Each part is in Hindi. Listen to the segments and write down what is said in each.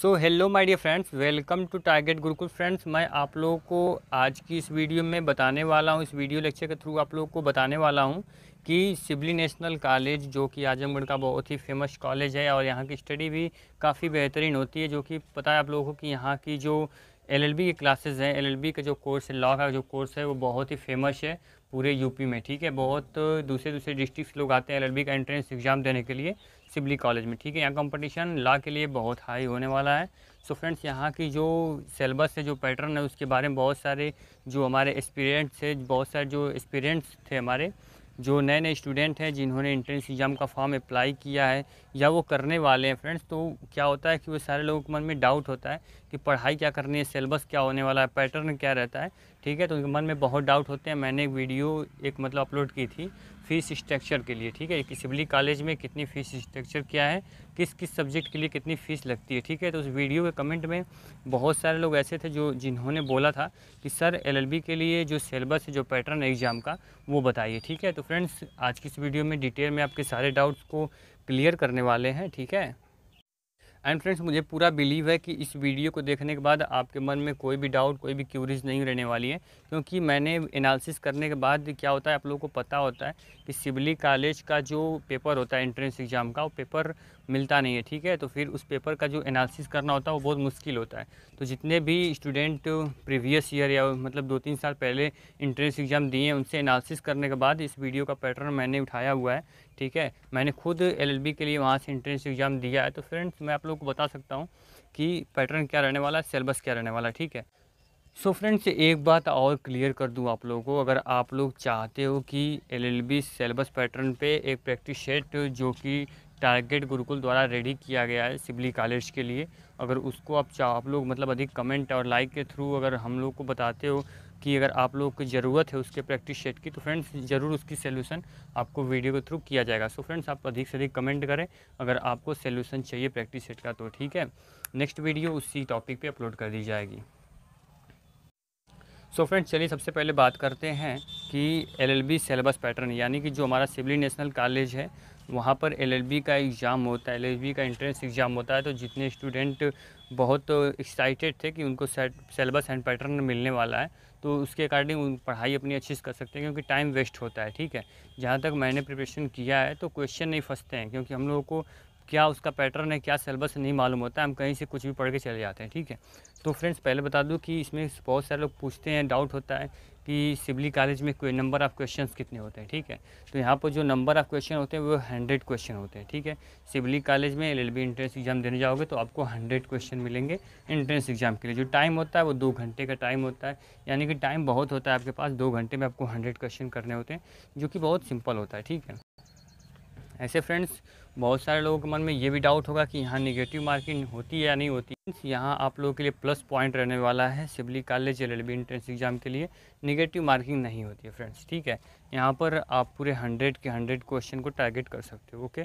so hello my dear friends welcome to target Gurukul friends मैं आप लोगों को आज की इस वीडियो में बताने वाला हूं इस वीडियो लेक्चर के थ्रू आप लोगों को बताने वाला हूं कि सिबली नेशनल कॉलेज जो कि आजमगढ़ का बहुत ही फेमस कॉलेज है और यहाँ की स्टडी भी काफ़ी बेहतरीन होती है जो कि पता है आप लोगों को कि यहाँ की जो एल के क्लासेज हैं बी का जो कोर्स है लॉ का जो कोर्स है वो बहुत ही फेमस है पूरे यूपी में ठीक है बहुत दूसरे दूसरे डिस्ट्रिक्ट लोग आते हैं बी का एंट्रेंस एग्ज़ाम देने के लिए सिबली कॉलेज में ठीक है यहाँ कंपटीशन लॉ के लिए बहुत हाई होने वाला है सो फ्रेंड्स यहाँ की जो सिलेबस है जो पैटर्न है उसके बारे में बहुत सारे जो हमारे एक्सपीरियंट्स है बहुत सारे जो एक्सपीरियंट्स थे हमारे जो नए नए स्टूडेंट हैं जिन्होंने इंट्रेंस एग्ज़ाम का फॉर्म अप्लाई किया है या वो करने वाले हैं फ्रेंड्स तो क्या होता है कि वो सारे लोगों के मन में डाउट होता है कि पढ़ाई क्या करनी है सिलेबस क्या होने वाला है पैटर्न क्या रहता है ठीक है तो उनके मन में बहुत डाउट होते हैं मैंने एक वीडियो एक मतलब अपलोड की थी फ़ीस स्ट्रक्चर के लिए ठीक है एक सिबली कॉलेज में कितनी फ़ीस स्ट्रक्चर क्या है किस किस सब्जेक्ट के लिए कितनी फ़ीस लगती है ठीक है तो उस वीडियो के कमेंट में बहुत सारे लोग ऐसे थे जो जिन्होंने बोला था कि सर एलएलबी के लिए जो सिलेबस है जो पैटर्न है एग्ज़ाम का वो बताइए ठीक है तो फ्रेंड्स आज की इस वीडियो में डिटेल में आपके सारे डाउट्स को क्लियर करने वाले हैं ठीक है एंड फ्रेंड्स मुझे पूरा बिलीव है कि इस वीडियो को देखने के बाद आपके मन में कोई भी डाउट कोई भी क्यूरीज नहीं रहने वाली है क्योंकि मैंने एनालिसिस करने के बाद क्या होता है आप लोगों को पता होता है कि सिबली कॉलेज का जो पेपर होता है एंट्रेंस एग्ज़ाम का वो पेपर मिलता नहीं है ठीक है तो फिर उस पेपर का जो एनालिसिस करना होता है वो बहुत मुश्किल होता है तो जितने भी स्टूडेंट प्रीवियस ईयर या मतलब दो तीन साल पहले इंट्रेंस एग्ज़ाम दिए हैं उनसे एनालिसिस करने के बाद इस वीडियो का पैटर्न मैंने उठाया हुआ है ठीक है मैंने खुद एलएलबी के लिए वहाँ से इंट्रेंस एग्ज़ाम दिया है तो फ्रेंड्स मैं आप लोग को बता सकता हूँ कि पैटर्न क्या रहने वाला है सिलेबस क्या रहने वाला है ठीक है सो फ्रेंड्स एक बात और क्लियर कर दूँ आप लोगों को अगर आप लोग चाहते हो कि एल सिलेबस पैटर्न पे एक प्रैक्टिस सेट जो कि टारगेट गुरुकुल द्वारा रेडी किया गया है सिबली कॉलेज के लिए अगर उसको आप चाह आप लोग मतलब अधिक कमेंट और लाइक के थ्रू अगर हम लोग को बताते हो की अगर आप लोगों को ज़रूरत है उसके प्रैक्टिस सेट की तो फ्रेंड्स ज़रूर उसकी सोल्यूशन आपको वीडियो के थ्रू किया जाएगा सो so फ्रेंड्स आप अधिक से अधिक कमेंट करें अगर आपको सोल्यूशन चाहिए प्रैक्टिस सेट का तो ठीक है नेक्स्ट वीडियो उसी टॉपिक पर अपलोड कर दी जाएगी सो फ्रेंड्स चलिए सबसे पहले बात करते हैं कि एलएलबी सिलेबस पैटर्न यानी कि जो हमारा सिवली नेशनल कॉलेज है वहाँ पर एलएलबी का एग्ज़ाम होता है एलएलबी का एंट्रेंस एग्ज़ाम होता है तो जितने स्टूडेंट बहुत एक्साइटेड थे कि उनको सेलेबस एंड पैटर्न मिलने वाला है तो उसके अकॉर्डिंग पढ़ाई अपनी अच्छी से कर सकते हैं क्योंकि टाइम वेस्ट होता है ठीक है जहाँ तक मैंने प्रिपरेशन किया है तो क्वेश्चन नहीं फंसते हैं क्योंकि हम लोगों को क्या उसका पैटर्न है क्या सिलेबस नहीं मालूम होता है हम कहीं से कुछ भी पढ़ के चले जाते हैं ठीक है तो फ्रेंड्स पहले बता दूँ कि इसमें बहुत सारे लोग पूछते हैं डाउट होता है कि सिबली कॉलेज में कोई नंबर ऑफ़ क्वेश्चंस कितने होते हैं ठीक है तो यहाँ पर जो नंबर ऑफ़ क्वेश्चन होते हैं वो हंड्रेड क्वेश्चन होते हैं ठीक है सिबली कॉलेज में एल एंट्रेंस एग्ज़ाम देने जाओगे तो आपको हंड्रेड क्वेश्चन मिलेंगे एंट्रेंस एग्ज़ाम के लिए जो टाइम होता है वो दो घंटे का टाइम होता है यानी कि टाइम बहुत होता है आपके पास दो घंटे में आपको हंड्रेड क्वेश्चन करने होते हैं जो कि बहुत सिंपल होता है ठीक है ऐसे फ्रेंड्स बहुत सारे लोगों के मन में ये भी डाउट होगा कि यहाँ निगेटिव मार्किंग होती है या नहीं होती यहाँ आप लोगों के लिए प्लस पॉइंट रहने वाला है Shibli college L L entrance exam के लिए निगेटिव मार्किंग नहीं होती है फ्रेंड्स ठीक है यहाँ पर आप पूरे हंड्रेड के हंड्रेड क्वेश्चन को टारगेट कर सकते हो ओके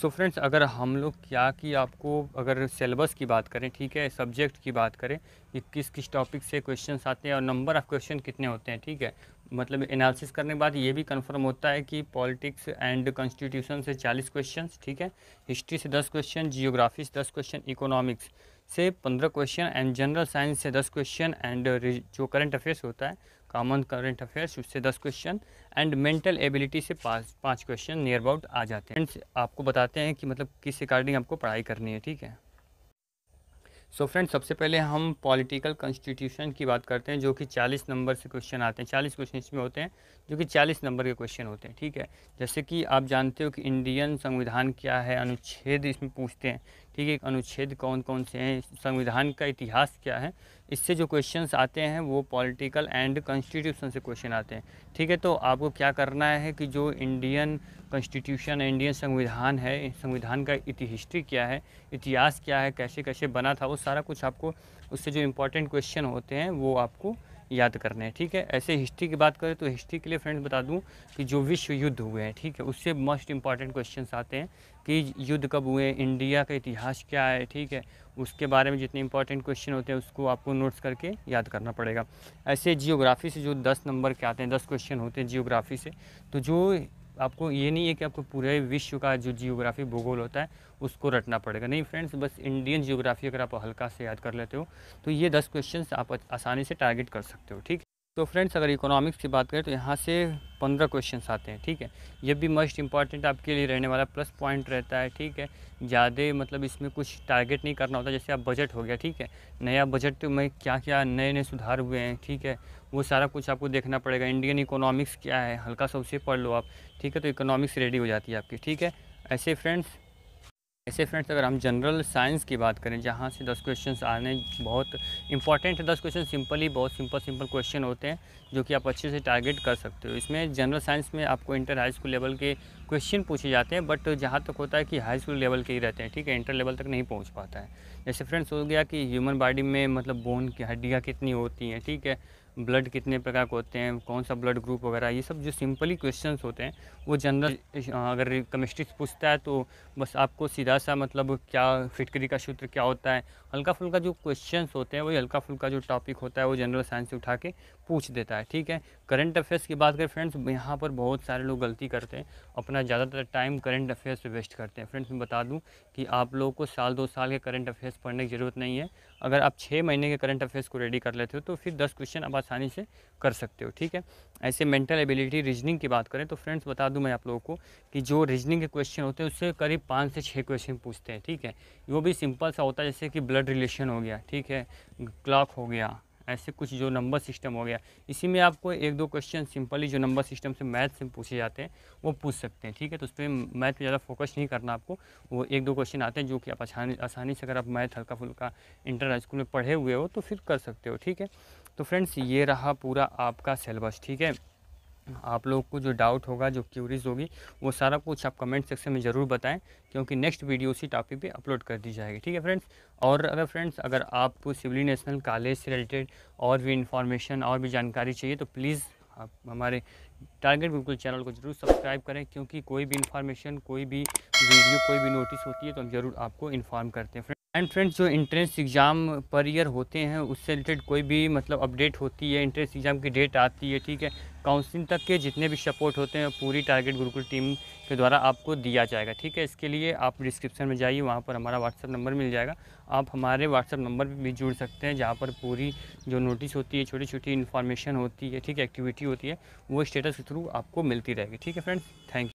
सो so फ्रेंड्स अगर हम लोग क्या कि आपको अगर सिलेबस की बात करें ठीक है सब्जेक्ट की बात करें कि किस किस टॉपिक से क्वेश्चन आते हैं और नंबर ऑफ क्वेश्चन कितने होते हैं ठीक है मतलब एनालिसिस करने के बाद ये भी कंफर्म होता है कि पॉलिटिक्स एंड कॉन्स्टिट्यूशन से 40 क्वेश्चन ठीक है हिस्ट्री से 10 क्वेश्चन जियोग्राफी से दस क्वेश्चन इकोनॉमिक्स से पंद्रह क्वेश्चन एंड जनरल साइंस से दस क्वेश्चन एंड जो करंट अफेयर्स होता है कॉमन करंट अफेयर्स उससे दस क्वेश्चन एंड मेंटल एबिलिटी से पाँच पाँच क्वेश्चन नियर अबाउट आ जाते हैं फ्रेंड्स आपको बताते हैं कि मतलब किस अकॉर्डिंग आपको पढ़ाई करनी है ठीक है सो so फ्रेंड्स सबसे पहले हम पॉलिटिकल कॉन्स्टिट्यूशन की बात करते हैं जो कि 40 नंबर से क्वेश्चन आते हैं 40 क्वेश्चन इसमें होते हैं जो कि 40 नंबर के क्वेश्चन होते हैं ठीक है जैसे कि आप जानते हो कि इंडियन संविधान क्या है अनुच्छेद इसमें पूछते हैं ठीक है अनुच्छेद कौन कौन से हैं संविधान का इतिहास क्या है इससे जो क्वेश्चंस आते हैं वो पॉलिटिकल एंड कॉन्स्टिट्यूशन से क्वेश्चन आते हैं ठीक है तो आपको क्या करना है कि जो इंडियन कॉन्स्टिट्यूशन इंडियन संविधान है संविधान का इति हिस्ट्री क्या है इतिहास क्या है कैसे कैसे बना था वो सारा कुछ आपको उससे जो इम्पोर्टेंट क्वेश्चन होते हैं वो आपको याद करना है ठीक है ऐसे हिस्ट्री की बात करें तो हिस्ट्री के लिए फ्रेंड्स बता दूं कि जो विश्व युद्ध हुए हैं ठीक है उससे मोस्ट इंपॉर्टेंट क्वेश्चन आते हैं कि युद्ध कब हुए इंडिया का इतिहास क्या है ठीक है उसके बारे में जितने इंपॉर्टेंट क्वेश्चन होते हैं उसको आपको नोट्स करके याद करना पड़ेगा ऐसे जियोग्राफी से जो दस नंबर के आते हैं दस क्वेश्चन होते हैं जियोग्राफी से तो जो आपको ये नहीं है कि आपको पूरे विश्व का जो जियोग्राफी भूगोल होता है उसको रटना पड़ेगा नहीं फ्रेंड्स बस इंडियन जियोग्राफी अगर आप हल्का से याद कर लेते हो तो ये दस क्वेश्चन आप आसानी से टारगेट कर सकते हो ठीक तो फ्रेंड्स अगर इकोनॉमिक्स की बात करें तो यहाँ से पंद्रह क्वेश्चन आते हैं ठीक है ये भी मोस्ट इंपॉर्टेंट आपके लिए रहने वाला प्लस पॉइंट रहता है ठीक है ज़्यादा मतलब इसमें कुछ टारगेट नहीं करना होता जैसे आप बजट हो गया ठीक है नया बजट तो में क्या क्या नए नए सुधार हुए हैं ठीक है वो सारा कुछ आपको देखना पड़ेगा इंडियन इकोनॉमिक्स क्या है हल्का सा उसे पढ़ लो आप ठीक है तो इकोनॉमिक्स रेडी हो जाती है आपकी ठीक है ऐसे फ्रेंड्स ऐसे फ्रेंड्स अगर हम जनरल साइंस की बात करें जहाँ से दस क्वेश्चन आने बहुत इंपॉर्टेंट है दस क्वेश्चन सिंपली बहुत सिंपल सिंपल क्वेश्चन होते हैं जो कि आप अच्छे से टारगेट कर सकते हो इसमें जनरल साइंस में आपको इंटर हाई स्कूल लेवल के क्वेश्चन पूछे जाते हैं बट जहाँ तक होता है कि हाई स्कूल लेवल के ही रहते हैं ठीक है इंटर लेवल तक नहीं पहुँच पाता है जैसे फ्रेंड्स हो गया कि ह्यूमन बॉडी में मतलब बोन की हड्डियाँ कितनी होती हैं ठीक है ब्लड कितने प्रकार के होते हैं कौन सा ब्लड ग्रुप वगैरह ये सब जो सिंपली क्वेश्चन होते हैं वो जनरल अगर केमिस्ट्री से पूछता है तो बस आपको सीधा सा मतलब क्या फिटकरी का सूत्र क्या होता है हल्का फुल्का जो क्वेश्चन होते हैं वही हल्का फुल्का जो टॉपिक होता है वो जनरल साइंस से उठा के पूछ देता है ठीक है करंट अफेयर्स की बात करें फ्रेंड्स यहाँ पर बहुत सारे लोग गलती करते हैं अपना ज़्यादातर टाइम करंट अफेयर्स पे वेस्ट करते हैं फ्रेंड्स मैं बता दूं कि आप लोगों को साल दो साल के करंट अफेयर्स पढ़ने की ज़रूरत नहीं है अगर आप छः महीने के करंट अफेयर्स को रेडी कर लेते हो तो फिर दस क्वेश्चन आप आसानी से कर सकते हो ठीक है ऐसे मेंटल एबिलिटी रीजनिंग की बात करें तो फ्रेंड्स बता दूँ मैं आप लोगों को कि जो रीजनिंग के क्वेश्चन होते हैं उससे करीब पाँच से छः क्वेश्चन पूछते हैं ठीक है वो भी सिंपल सा होता है जैसे कि ब्लड रिलेशन हो गया ठीक है क्लॉक हो गया ऐसे कुछ जो नंबर सिस्टम हो गया इसी में आपको एक दो क्वेश्चन सिंपली जो नंबर सिस्टम से मैथ से पूछे जाते हैं वो पूछ सकते हैं ठीक है तो उस पर मैथ पर ज़्यादा फोकस नहीं करना आपको वो एक दो क्वेश्चन आते हैं जो कि आप आसानी आसानी से अगर आप मैथ हल्का फुल्का इंटर हाई स्कूल में पढ़े हुए हो तो फिर कर सकते हो ठीक है तो फ्रेंड्स ये रहा पूरा आपका सिलेबस ठीक है आप लोग को जो डाउट होगा जो क्यूरीज होगी वो सारा कुछ आप कमेंट सेक्शन में ज़रूर बताएं क्योंकि नेक्स्ट वीडियो उसी टॉपिक पे अपलोड कर दी जाएगी ठीक है फ्रेंड्स और अगर फ्रेंड्स अगर आपको सिविली नेशनल कॉलेज से रिलेटेड और भी इंफॉर्मेशन और भी जानकारी चाहिए तो प्लीज़ आप हमारे टारगेट बिल्कुल चैनल को ज़रूर सब्सक्राइब करें क्योंकि कोई भी इन्फॉर्मेशन कोई भी वीडियो कोई भी नोटिस होती है तो हम ज़रूर आपको इन्फॉर्म करते हैं एंड फ्रेंड्स जो इंट्रेंस एग्ज़ाम पर ईयर होते हैं उससे रिलेटेड कोई भी मतलब अपडेट होती है इंट्रेंस एग्ज़ाम की डेट आती है ठीक है काउंसलिंग तक के जितने भी सपोर्ट होते हैं पूरी टारगेट गुरुकुल टीम के द्वारा आपको दिया जाएगा ठीक है इसके लिए आप डिस्क्रिप्शन में जाइए वहाँ पर हमारा व्हाट्सअप नंबर मिल जाएगा आप हमारे व्हाट्सअप नंबर पर भी जुड़ सकते हैं जहाँ पर पूरी जो नोटिस होती है छोटी छोटी इन्फॉर्मेशन होती है ठीक है एक्टिविटी होती है वो स्टेटस थ्रू आपको मिलती रहेगी ठीक है फ्रेंड्स थैंक यू